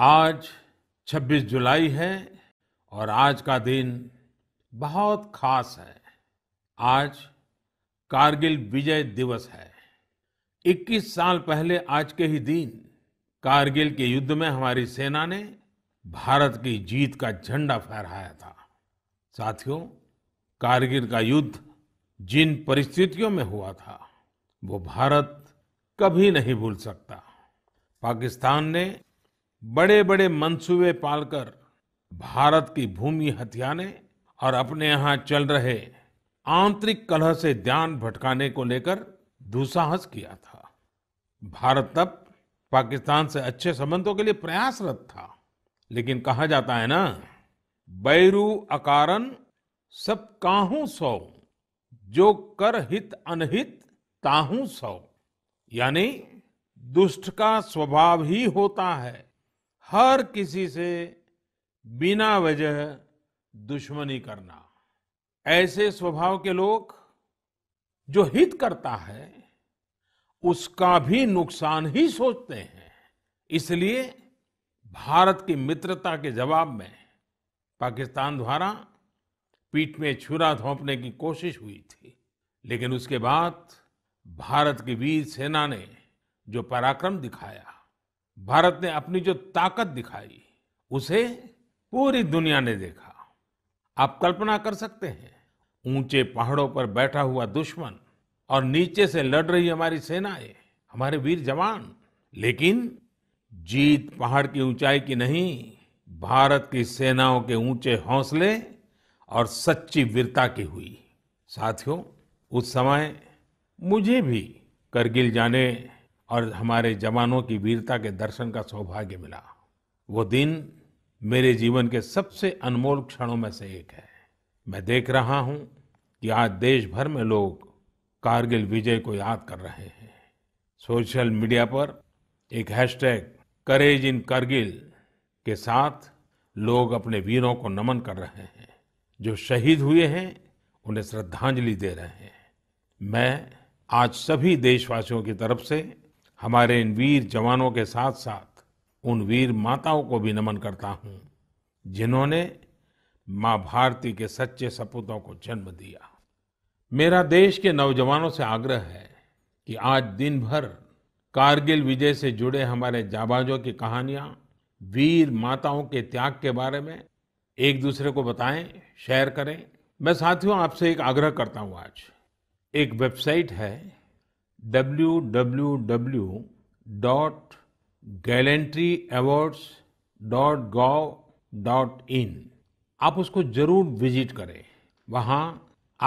आज 26 जुलाई है और आज का दिन बहुत खास है आज कारगिल विजय दिवस है 21 साल पहले आज के ही दिन कारगिल के युद्ध में हमारी सेना ने भारत की जीत का झंडा फहराया था साथियों कारगिल का युद्ध जिन परिस्थितियों में हुआ था वो भारत कभी नहीं भूल सकता पाकिस्तान ने बड़े बड़े मंसूबे पालकर भारत की भूमि हथियाने और अपने यहां चल रहे आंतरिक कलह से ध्यान भटकाने को लेकर दुस्साहस किया था भारत तब पाकिस्तान से अच्छे संबंधों के लिए प्रयासरत था लेकिन कहा जाता है ना बैरू अकारन सब काहू सौ जो कर हित अनहित ताहू सौ यानी दुष्ट का स्वभाव ही होता है हर किसी से बिना वजह दुश्मनी करना ऐसे स्वभाव के लोग जो हित करता है उसका भी नुकसान ही सोचते हैं इसलिए भारत की मित्रता के जवाब में पाकिस्तान द्वारा पीठ में छुरा थोपने की कोशिश हुई थी लेकिन उसके बाद भारत की वीर सेना ने जो पराक्रम दिखाया भारत ने अपनी जो ताकत दिखाई उसे पूरी दुनिया ने देखा आप कल्पना कर सकते हैं ऊंचे पहाड़ों पर बैठा हुआ दुश्मन और नीचे से लड़ रही हमारी सेनाएं हमारे वीर जवान लेकिन जीत पहाड़ की ऊंचाई की नहीं भारत की सेनाओं के ऊंचे हौसले और सच्ची वीरता की हुई साथियों उस समय मुझे भी करगिल जाने और हमारे जवानों की वीरता के दर्शन का सौभाग्य मिला वो दिन मेरे जीवन के सबसे अनमोल क्षणों में से एक है मैं देख रहा हूं कि आज देश भर में लोग कारगिल विजय को याद कर रहे हैं सोशल मीडिया पर एक हैशटैग करेज इन करगिल के साथ लोग अपने वीरों को नमन कर रहे हैं जो शहीद हुए हैं उन्हें श्रद्धांजलि दे रहे हैं मैं आज सभी देशवासियों की तरफ से हमारे इन वीर जवानों के साथ साथ उन वीर माताओं को भी नमन करता हूं जिन्होंने माँ भारती के सच्चे सपूतों को जन्म दिया मेरा देश के नौजवानों से आग्रह है कि आज दिन भर कारगिल विजय से जुड़े हमारे जाबाजों की कहानियां वीर माताओं के त्याग के बारे में एक दूसरे को बताएं शेयर करें मैं साथियों आपसे एक आग्रह करता हूं आज एक वेबसाइट है www.gallantryawards.gov.in आप उसको जरूर विजिट करें वहां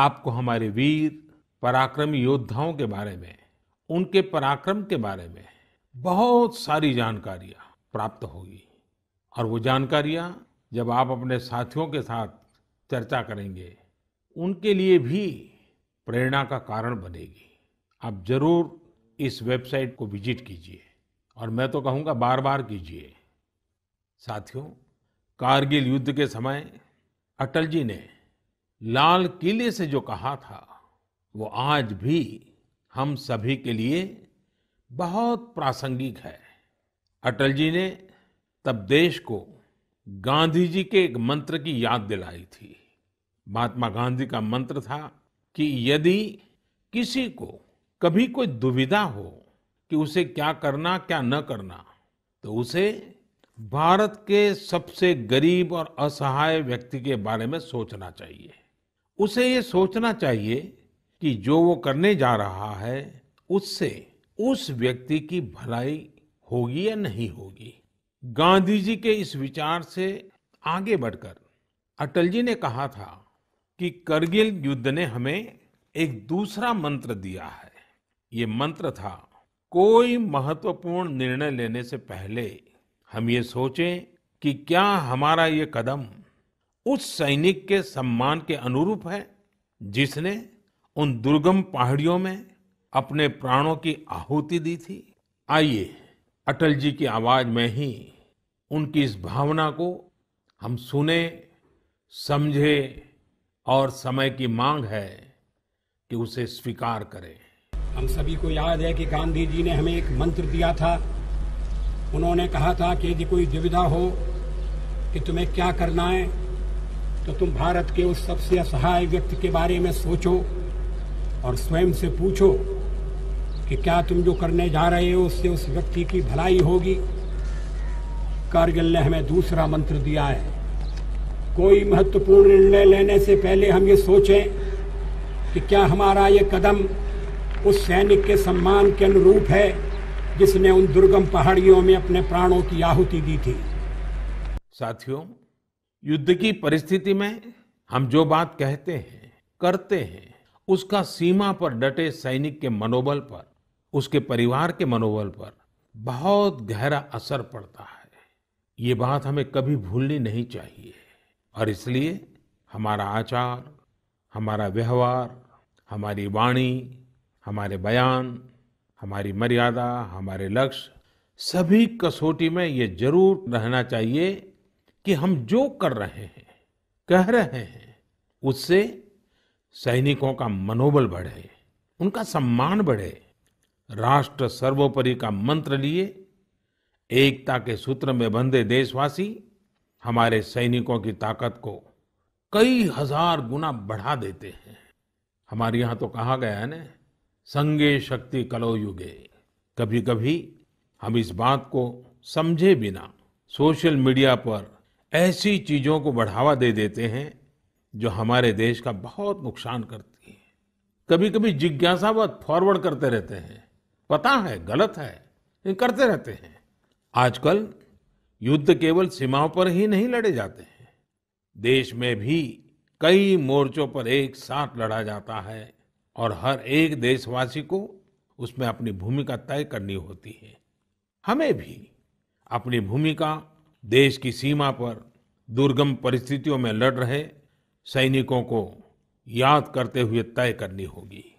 आपको हमारे वीर पराक्रमी योद्धाओं के बारे में उनके पराक्रम के बारे में बहुत सारी जानकारियां प्राप्त होगी और वो जानकारियां जब आप अपने साथियों के साथ चर्चा करेंगे उनके लिए भी प्रेरणा का कारण बनेगी आप जरूर इस वेबसाइट को विजिट कीजिए और मैं तो कहूँगा बार बार कीजिए साथियों कारगिल युद्ध के समय अटल जी ने लाल किले से जो कहा था वो आज भी हम सभी के लिए बहुत प्रासंगिक है अटल जी ने तब देश को गांधी जी के एक मंत्र की याद दिलाई थी महात्मा गांधी का मंत्र था कि यदि किसी को कभी कोई दुविधा हो कि उसे क्या करना क्या न करना तो उसे भारत के सबसे गरीब और असहाय व्यक्ति के बारे में सोचना चाहिए उसे ये सोचना चाहिए कि जो वो करने जा रहा है उससे उस व्यक्ति की भलाई होगी या नहीं होगी गांधी जी के इस विचार से आगे बढ़कर अटल जी ने कहा था कि करगिल युद्ध ने हमें एक दूसरा मंत्र दिया है ये मंत्र था कोई महत्वपूर्ण निर्णय लेने से पहले हम ये सोचें कि क्या हमारा ये कदम उस सैनिक के सम्मान के अनुरूप है जिसने उन दुर्गम पहाड़ियों में अपने प्राणों की आहुति दी थी आइए अटल जी की आवाज में ही उनकी इस भावना को हम सुने समझे और समय की मांग है कि उसे स्वीकार करें हम सभी को याद है कि गांधी जी ने हमें एक मंत्र दिया था उन्होंने कहा था कि यदि कोई दुविधा हो कि तुम्हें क्या करना है तो तुम भारत के उस सबसे असहाय व्यक्ति के बारे में सोचो और स्वयं से पूछो कि क्या तुम जो करने जा रहे हो उससे उस व्यक्ति की भलाई होगी कारगिल ने हमें दूसरा मंत्र दिया है कोई महत्वपूर्ण निर्णय लेने से पहले हम ये सोचें कि क्या हमारा ये कदम उस सैनिक के सम्मान के अनुरूप है जिसने उन दुर्गम पहाड़ियों में अपने प्राणों की आहुति दी थी साथियों युद्ध की परिस्थिति में हम जो बात कहते हैं करते हैं उसका सीमा पर डटे सैनिक के मनोबल पर उसके परिवार के मनोबल पर बहुत गहरा असर पड़ता है ये बात हमें कभी भूलनी नहीं चाहिए और इसलिए हमारा आचार हमारा व्यवहार हमारी वाणी हमारे बयान हमारी मर्यादा हमारे लक्ष्य सभी कसौटी में ये जरूर रहना चाहिए कि हम जो कर रहे हैं कह रहे हैं उससे सैनिकों का मनोबल बढ़े उनका सम्मान बढ़े राष्ट्र सर्वोपरि का मंत्र लिए एकता के सूत्र में बंधे देशवासी हमारे सैनिकों की ताकत को कई हजार गुना बढ़ा देते हैं हमारे यहां तो कहा गया है ना संगे शक्ति कलो युगे कभी कभी हम इस बात को समझे बिना सोशल मीडिया पर ऐसी चीजों को बढ़ावा दे देते हैं जो हमारे देश का बहुत नुकसान करती है कभी कभी जिज्ञासा व फॉरवर्ड करते रहते हैं पता है गलत है ये करते रहते हैं आजकल युद्ध केवल सीमाओं पर ही नहीं लड़े जाते हैं देश में भी कई मोर्चों पर एक साथ लड़ा जाता है और हर एक देशवासी को उसमें अपनी भूमिका तय करनी होती है हमें भी अपनी भूमिका देश की सीमा पर दुर्गम परिस्थितियों में लड़ रहे सैनिकों को याद करते हुए तय करनी होगी